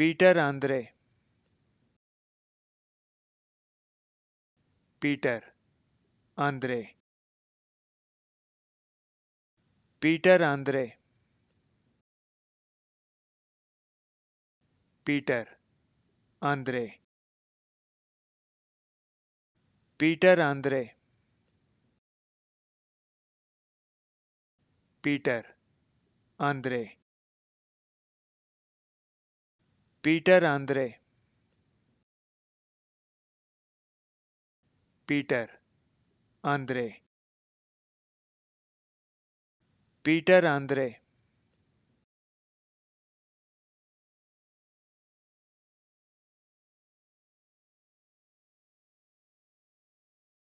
Peter Andre Peter Andre Peter Andre Peter Andre Peter Andre Peter Andre Peter Andre Peter Andre Peter Andre